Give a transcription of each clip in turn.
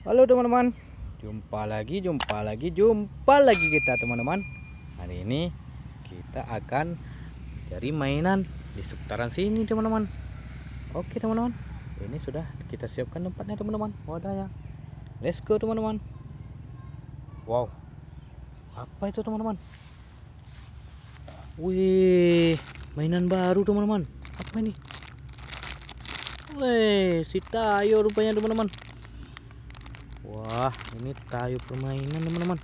Halo teman-teman Jumpa lagi, jumpa lagi, jumpa lagi kita teman-teman Hari ini kita akan cari mainan di seputaran sini teman-teman Oke teman-teman Ini sudah kita siapkan tempatnya teman-teman wadah oh, ya Let's go teman-teman Wow Apa itu teman-teman Wih Mainan baru teman-teman Apa ini Wih Si Tayo rupanya teman-teman Wah ini tayu permainan teman-teman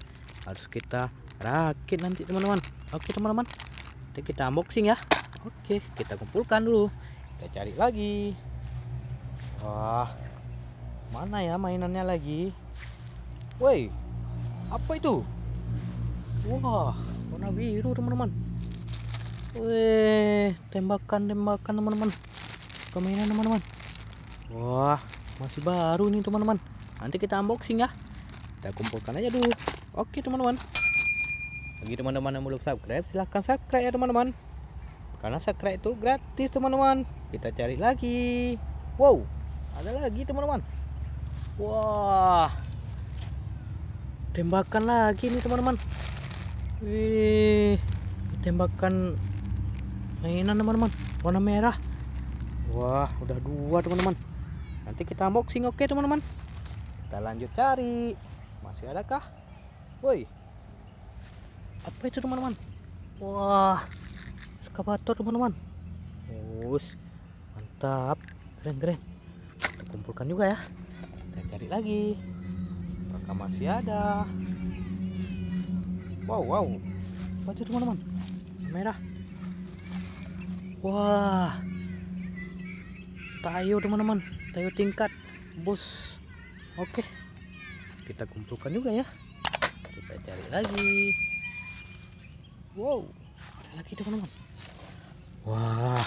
Harus kita rakit nanti teman-teman Oke teman-teman Nanti kita unboxing ya Oke kita kumpulkan dulu Kita cari lagi Wah Mana ya mainannya lagi Woi Apa itu Wah warna biru teman-teman Woi, tembakan-tembakan teman-teman Permainan teman-teman Wah masih baru nih teman-teman nanti kita unboxing ya kita kumpulkan aja dulu oke teman-teman bagi teman-teman yang belum subscribe silahkan subscribe ya teman-teman karena subscribe itu gratis teman-teman kita cari lagi wow ada lagi teman-teman wah tembakan lagi nih teman-teman wih tembakan mainan teman-teman warna merah wah udah dua teman-teman nanti kita unboxing oke teman-teman kita lanjut cari. Masih ada kah? Woi. Apa itu teman-teman? Wah. skabator teman-teman. Us. Mantap. Keren-keren. Kita kumpulkan juga ya. Kita cari lagi. Apakah masih ada? Wow, wow. Apa itu teman-teman? Merah. Wah. Tayo teman-teman. Tayo tingkat. bus oke kita kumpulkan juga ya kita cari lagi wow ada lagi teman-teman wah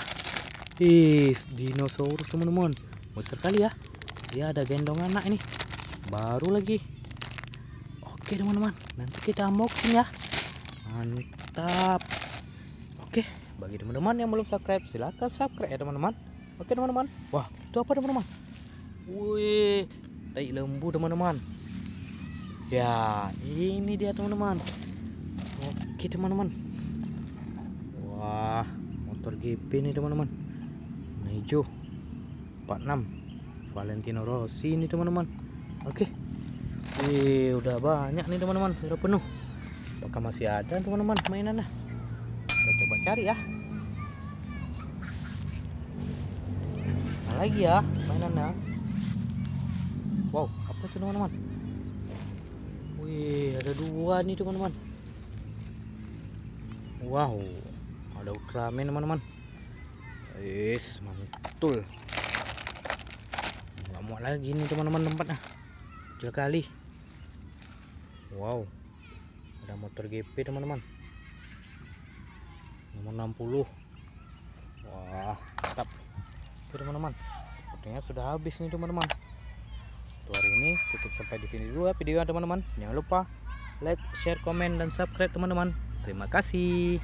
is dinosaurus teman-teman besar kali ya dia ada gendong anak ini baru lagi oke teman-teman nanti kita unboxing ya mantap oke bagi teman-teman yang belum subscribe silahkan subscribe ya teman-teman oke teman-teman wah itu apa teman-teman wih tai lembu teman-teman ya ini dia teman-teman oke teman-teman wah motor GP nih teman-teman hijau 46 Valentino Rossi ini teman-teman oke eh udah banyak nih teman-teman udah penuh apakah masih ada teman-teman mainannya kita coba cari ya lagi ya mainannya wow apa tuh teman-teman wih ada dua nih teman-teman wow ada ultraman teman-teman Yes, mantul. Gak mau lagi nih teman-teman tempatnya. Kecil kali. Wow. Ada motor GP teman-teman. Nomor 60. Wah, mantap. teman-teman. Sepertinya sudah habis nih teman-teman. Untuk hari ini cukup sampai di sini dulu ya video teman-teman. Jangan lupa like, share, komen, dan subscribe teman-teman. Terima kasih.